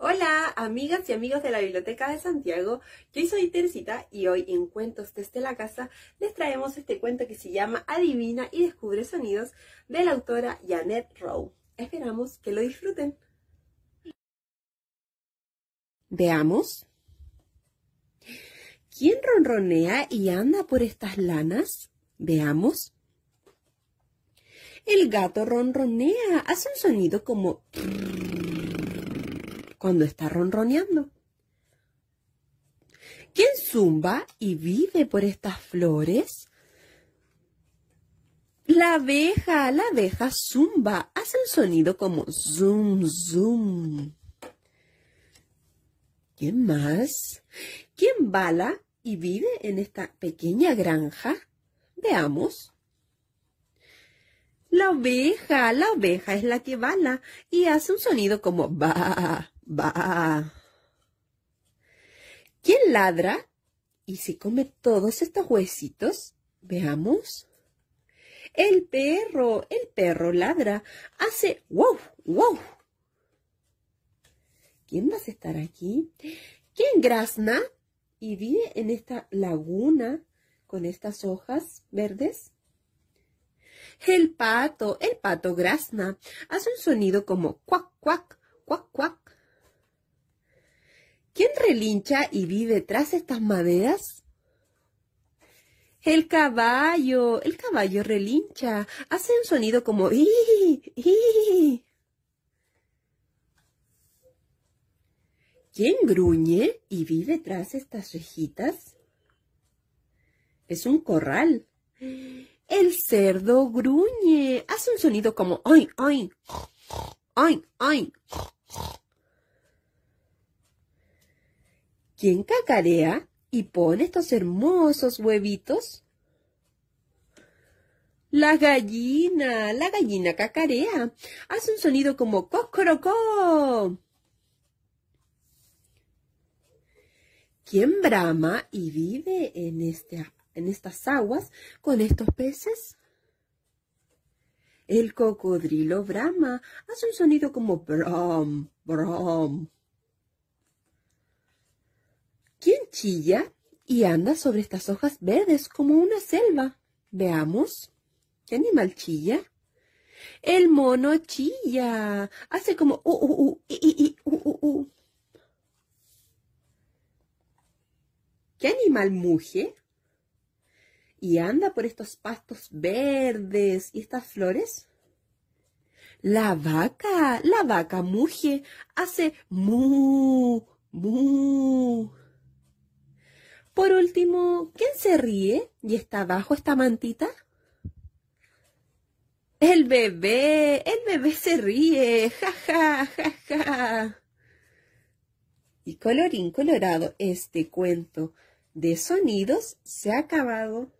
Hola, amigas y amigos de la Biblioteca de Santiago. Yo soy Tercita y hoy en Cuentos desde la Casa les traemos este cuento que se llama Adivina y descubre sonidos de la autora Janet Rowe. Esperamos que lo disfruten. Veamos. ¿Quién ronronea y anda por estas lanas? Veamos. El gato ronronea, hace un sonido como cuando está ronroneando. ¿Quién zumba y vive por estas flores? La abeja, la abeja zumba, hace un sonido como zoom, zoom. ¿Quién más? ¿Quién bala y vive en esta pequeña granja? Veamos. La oveja, la oveja es la que bala y hace un sonido como ba. Bah. ¿Quién ladra y se come todos estos huesitos? Veamos. El perro, el perro ladra, hace wow, wow. ¿Quién a estar aquí? ¿Quién grazna y vive en esta laguna con estas hojas verdes? El pato, el pato grazna, hace un sonido como cuac, cuac. ¿Quién relincha y vive tras estas maderas? El caballo, el caballo relincha, hace un sonido como i, ¿Quién gruñe y vive tras estas rejitas? Es un corral. El cerdo gruñe, hace un sonido como ay, ay, ay, ay. ¿Quién cacarea y pone estos hermosos huevitos? La gallina, la gallina cacarea. Hace un sonido como cocorocó. ¿Quién brama y vive en, este, en estas aguas con estos peces? El cocodrilo brama. Hace un sonido como brom, brom. chilla y anda sobre estas hojas verdes como una selva. Veamos. ¿Qué animal chilla? El mono chilla. Hace como uh, ¿Qué animal muge? Y anda por estos pastos verdes y estas flores. La vaca, la vaca muge, hace mu, mu. ¿quién se ríe y está bajo esta mantita? El bebé, el bebé se ríe, ja, ja, ja, ja. Y colorín colorado, este cuento de sonidos se ha acabado.